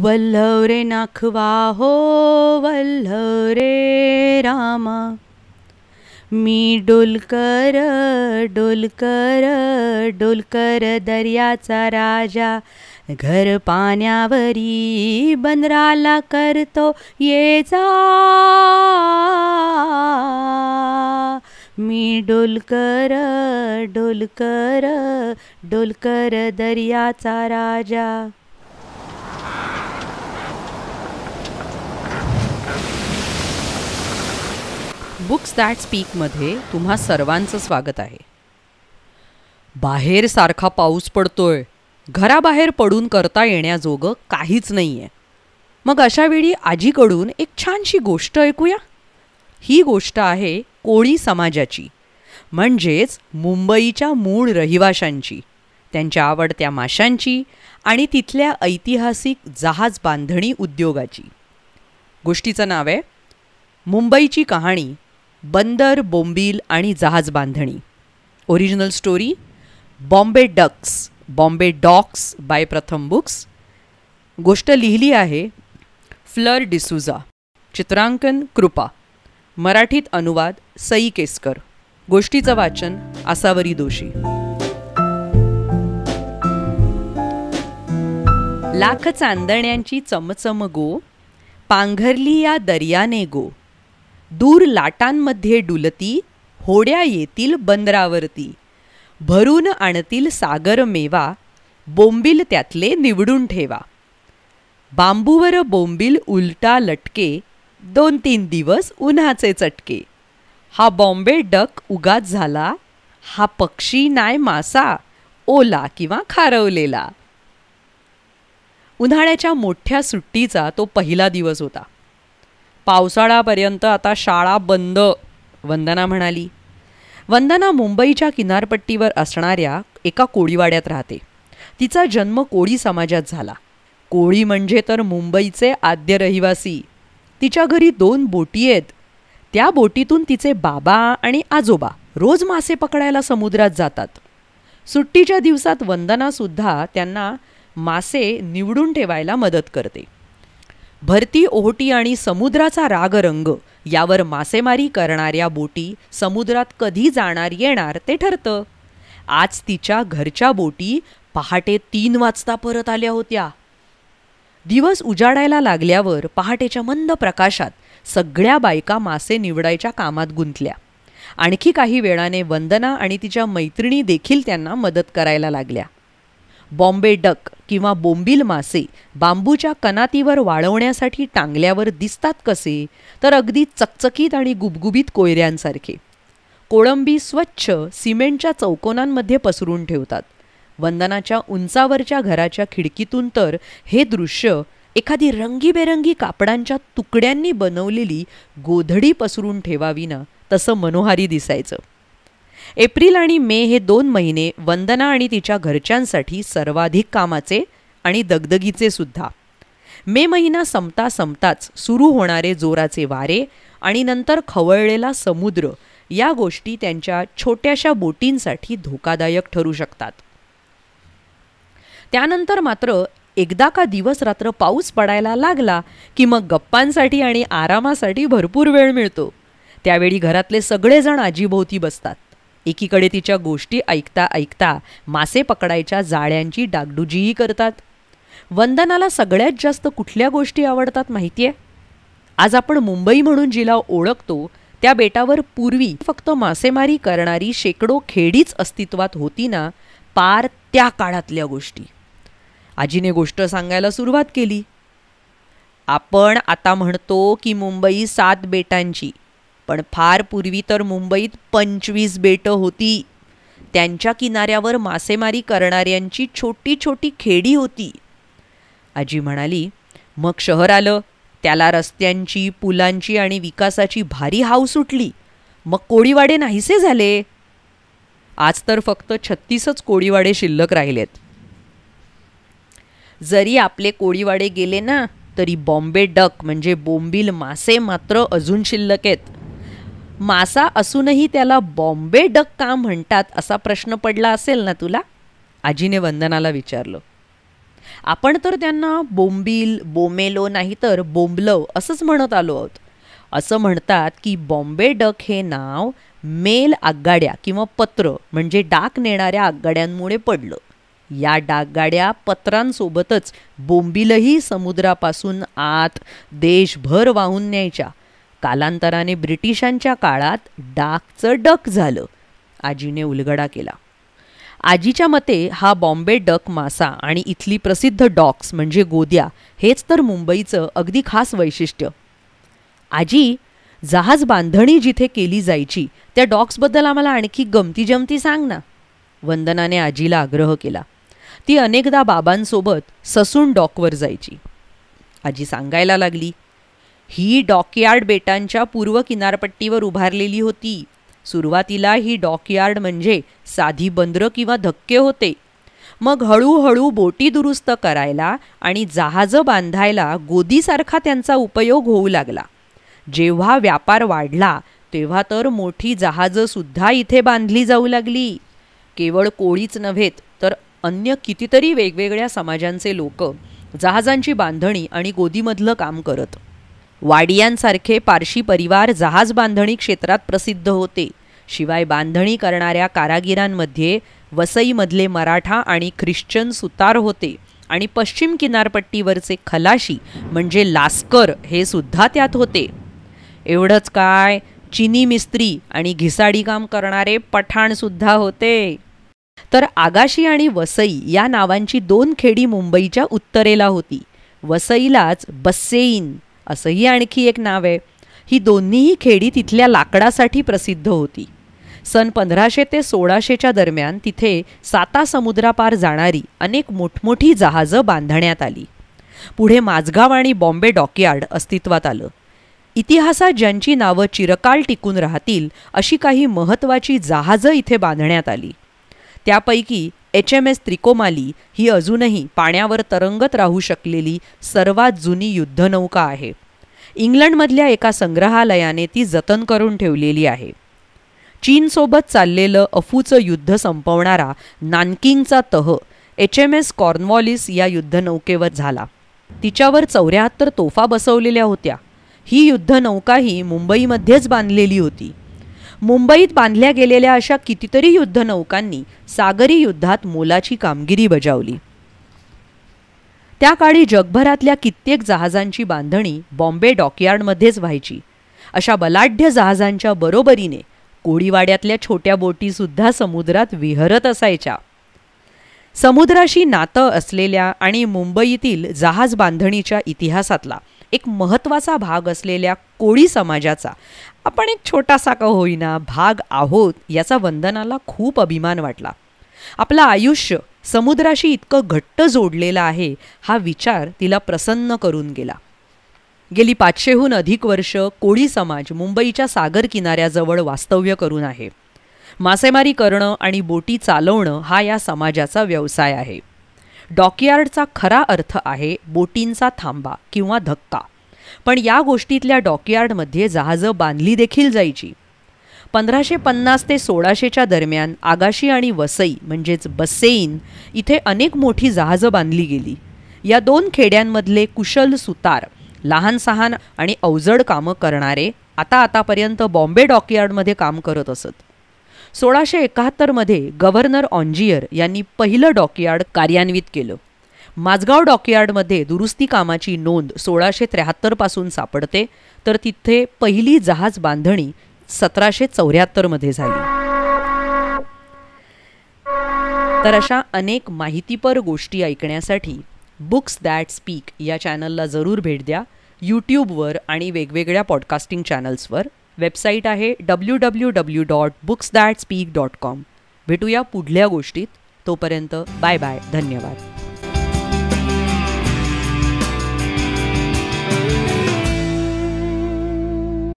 वल्लव रे नाखवा हो वल्लव रे रामा मी डोलकर डोलकर डोलकर दर्याचा राजा घर पाण्यावरी बंदराला करतो ये जा मी डोलकर डोलकर डोलकर दर्याचा राजा बुक्स दॅट स्पीकमध्ये तुम्हा सर्वांचं स्वागत आहे बाहेर सारखा पाऊस पडतोय घराबाहेर पडून करता येण्याजोगं काहीच नाही आहे मग अशावेळी आजीकडून एक छानशी गोष्ट ऐकूया ही गोष्ट आहे कोळी समाजाची म्हणजेच मुंबईच्या मूळ रहिवाशांची त्यांच्या आवडत्या माशांची आणि तिथल्या ऐतिहासिक जहाज बांधणी उद्योगाची गोष्टीचं नाव आहे मुंबईची कहाणी बंदर बोंबील आणि जहाज बांधणी original story Bombay docks Bombay docks by Pratham books गोष्ट लिहिली आहे फ्लर डिसुजा चित्रांकन कृपा मराठीत अनुवाद सई केसकर गोष्टीचं वाचन आसावरी दोषी लाख चांदण्यांची चमचम गो पांघरली या दर्याने गो दूर लाटांमध्ये डुलती होड्या येतील बंदरावरती भरून आणतील सागर मेवा बोंबील त्यातले निवडून ठेवा बांबूवर बोंबील उलटा लटके दोन तीन दिवस उन्हाचे चटके हा बॉम्बे डक उगाच झाला हा पक्षी नाय मासा ओला किंवा खारवलेला उन्हाळ्याच्या मोठ्या सुट्टीचा तो पहिला दिवस होता पावसाळ्यापर्यंत आता शाळा बंद वंदना म्हणाली वंदना मुंबईच्या किनारपट्टीवर असणाऱ्या एका कोळीवाड्यात राहते तिचा जन्म कोळी समाजात झाला कोळी म्हणजे तर मुंबईचे आद्य रहिवासी तिच्या घरी दोन बोटी आहेत त्या बोटीतून तिचे बाबा आणि आजोबा रोज मासे पकडायला समुद्रात जातात सुट्टीच्या दिवसात वंदनासुद्धा त्यांना मासे निवडून ठेवायला मदत करते भरती ओहोटी आणि समुद्राचा रागरंग यावर मासेमारी करणाऱ्या बोटी समुद्रात कधी जाणार येणार ते ठरतं आज तिच्या घरच्या बोटी पहाटे तीन वाजता परत आल्या होत्या दिवस उजाडायला लागल्यावर पहाटेच्या मंद प्रकाशात सगळ्या बायका मासे निवडायच्या कामात गुंतल्या आणखी काही वेळाने वंदना आणि तिच्या मैत्रिणी देखील त्यांना मदत करायला लागल्या बॉम्बे डक किंवा बोंबील मासे बांबूच्या कनातीवर वाळवण्यासाठी टांगल्यावर दिसतात कसे तर अगदी चकचकीत आणि गुबगुबीत कोयऱ्यांसारखे कोळंबी स्वच्छ सिमेंटच्या चौकोनांमध्ये पसरून ठेवतात वंदनाच्या उंचावरच्या घराच्या खिडकीतून तर हे दृश्य एखादी रंगीबेरंगी कापडांच्या तुकड्यांनी बनवलेली गोधडी पसरून ठेवावी ना तसं मनोहारी दिसायचं एप्रिल आणि मे हे दोन महिने वंदना आणि तिच्या घरच्यांसाठी सर्वाधिक कामाचे आणि दगदगीचे सुद्धा मे महिना संपता संपताच सुरू होणारे जोराचे वारे आणि नंतर खवळलेला समुद्र या गोष्टी त्यांच्या छोट्याशा बोटींसाठी धोकादायक ठरू शकतात त्यानंतर मात्र एकदा का दिवस रात्र पाऊस पडायला लागला की मग गप्पांसाठी आणि आरामासाठी भरपूर वेळ मिळतो त्यावेळी घरातले सगळेजण आजीभोवती बसतात एकीकडे तिच्या गोष्टी ऐकता ऐकता मासे पकडायच्या जाळ्यांची डागडुजीही करतात वंदनाला सगळ्यात जास्त कुठल्या गोष्टी आवडतात माहिती आहे आज आपण मुंबई म्हणून जिला ओळखतो त्या बेटावर पूर्वी फक्त मासेमारी करणारी शेकडो खेडीच अस्तित्वात होती ना पार त्या काळातल्या गोष्टी आजीने गोष्ट सांगायला सुरुवात केली आपण आता म्हणतो की मुंबई सात बेटांची पण फार पूर्वी तर मुंबईत पंचवीस बेटं होती त्यांच्या किनाऱ्यावर मासेमारी करणाऱ्यांची छोटी छोटी खेडी होती आजी म्हणाली मग शहर आलं त्याला रस्त्यांची पुलांची आणि विकासाची भारी हाव सुटली मग कोळीवाडे नाहीसे झाले आज तर फक्त छत्तीसच कोळीवाडे शिल्लक राहिलेत जरी आपले कोळीवाडे गेले ना तरी बॉम्बे डक म्हणजे बोंबील मासे मात्र अजून शिल्लक आहेत मासा असूनही त्याला बॉम्बे डक का म्हणतात असा प्रश्न पडला असेल ना तुला आजीने वंदनाला विचारलं आपण तर त्यांना बोंबील बोमेलो नाही तर बोंबलव असंच म्हणत आलो आहोत असं म्हणतात की बॉम्बे डक हे नाव मेल आगगाड्या किंवा पत्र म्हणजे डाक नेणाऱ्या आगगाड्यांमुळे पडलं या डाकगाड्या पत्रांसोबतच बोंबीलही समुद्रापासून आत देशभर वाहून न्यायच्या कालांतराने ब्रिटिशांच्या काळात डाकचं डक झालं आजीने उलगडा केला आजीच्या मते हा बॉम्बे डक मासा आणि इथली प्रसिद्ध डॉक्स म्हणजे गोद्या हेच तर मुंबईचं अगदी खास वैशिष्ट्य आजी जहाज बांधणी जिथे केली जायची त्या डॉक्सबद्दल आम्हाला आणखी गमती जमती सांग ना वंदनाने आजीला आग्रह केला ती अनेकदा बाबांसोबत ससून डॉकवर जायची आजी सांगायला लागली ही डॉकयार्ड बेटांच्या पूर्व किनारपट्टीवर उभारलेली होती सुरुवातीला ही डॉकयार्ड म्हणजे साधी बंदरं किंवा धक्के होते मग हळूहळू बोटी दुरुस्त करायला आणि जहाजं बांधायला गोदीसारखा त्यांचा उपयोग होऊ लागला जेव्हा व्यापार वाढला तेव्हा तर मोठी जहाजंसुद्धा इथे बांधली जाऊ लागली केवळ कोळीच नव्हेत तर अन्य कितीतरी वेगवेगळ्या समाजांचे लोक जहाजांची बांधणी आणि गोदीमधलं काम करत वाडियांसारखे पारशी परिवार जहाज बांधणी क्षेत्रात प्रसिद्ध होते शिवाय बांधणी करणाऱ्या कारागिरांमध्ये वसईमधले मराठा आणि ख्रिश्चन सुतार होते आणि पश्चिम किनारपट्टीवरचे खलाशी म्हणजे लास्कर हे सुद्धा त्यात होते एवढंच काय चिनी मिस्त्री आणि घिसाडी काम करणारे पठाणसुद्धा होते तर आगाशी आणि वसई या नावांची दोन खेडी मुंबईच्या उत्तरेला होती वसईलाच बस्सेईन असंही आणखी एक नाव आहे ही दोन्हीही खेडी तिथल्या लाकडासाठी प्रसिद्ध होती सन पंधराशे ते सोळाशेच्या दरम्यान तिथे साता समुद्रापार जाणारी अनेक मोठमोठी जहाजं बांधण्यात आली पुढे माझगाव आणि बॉम्बे डॉकयार्ड अस्तित्वात आलं इतिहासात ज्यांची नावं चिरकाल टिकून राहतील अशी काही महत्त्वाची जहाजं इथे बांधण्यात आली त्यापैकी एच एम एस त्रिकोमाली ही अजूनही पाण्यावर तरंगत राहू शकलेली सर्वात जुनी युद्धनौका आहे इंग्लंडमधल्या एका संग्रहालयाने ती जतन करून ठेवलेली आहे चीनसोबत चाललेलं अफूचं युद्ध संपवणारा नानकिंगचा तह एच एम एस कॉर्नवॉलिस या युद्धनौकेवर झाला तिच्यावर चौऱ्याहत्तर तोफा बसवलेल्या होत्या ही युद्धनौकाही मुंबईमध्येच बांधलेली होती मुंबईत बांधल्या गेलेल्या अशा कितीतरी युद्धनौकांनी सागरी युद्धात मोलाची कामगिरी बजावली त्या काळी जगभरातल्या कित्येक जहाजांची बांधणी बॉम्बे डॉकयार्डमध्येच व्हायची अशा बलाढ्य जहाजांच्या बरोबरीने कोळीवाड्यातल्या छोट्या बोटीसुद्धा समुद्रात विहरत असायच्या समुद्राशी नातं असलेल्या आणि मुंबईतील जहाज बांधणीच्या इतिहासातला एक महत्त्वाचा भाग असलेल्या कोळी समाजाचा आपण एक छोटासा का होईना भाग आहोत याचा वंदनाला खूप अभिमान वाटला आपलं आयुष्य समुद्राशी इतकं घट्ट जोडलेलं आहे हा विचार तिला प्रसन्न करून गेला गेली पाचशेहून अधिक वर्ष कोळी समाज मुंबईच्या सागर किनाऱ्याजवळ वास्तव्य करून आहे मासेमारी करणं आणि बोटी चालवणं हा या समाजाचा व्यवसाय आहे डॉकयार्डचा खरा अर्थ आहे बोटींचा थांबा किंवा धक्का पण या गोष्टीतल्या डॉकयार्डमध्ये जहाजं बांधली देखील जायची पंधराशे पन्नास ते सोळाशेच्या दरम्यान आगाशी आणि वसई म्हणजेच बसेईन इथे अनेक मोठी जहाजं बांधली गेली या दोन खेड्यांमधले कुशल सुतार लहान सहान आणि अवजड कामं करणारे आता आतापर्यंत बॉम्बे डॉकयार्डमध्ये काम करत असत सोळाशे एकाहत्तरमध्ये गव्हर्नर ऑन्जियर यांनी पहिलं डॉकयार्ड कार्यान्वित केलं माझगाव डॉकयार्डमध्ये दुरुस्ती कामाची नोंद सोळाशे त्र्याहत्तरपासून सापडते तर तिथे पहिली जहाज बांधणी सतराशे चौऱ्याहत्तरमध्ये झाली तर अशा अनेक माहितीपर गोष्टी ऐकण्यासाठी बुक्स दॅट स्पीक या चॅनलला जरूर भेट द्या यूट्यूबवर आणि वेगवेगळ्या पॉडकास्टिंग चॅनल्सवर वेबसाईट आहे W W W dot books that speak dot com भेटूया पुढल्या गोष्टीत तोपर्यंत बाय बाय धन्यवाद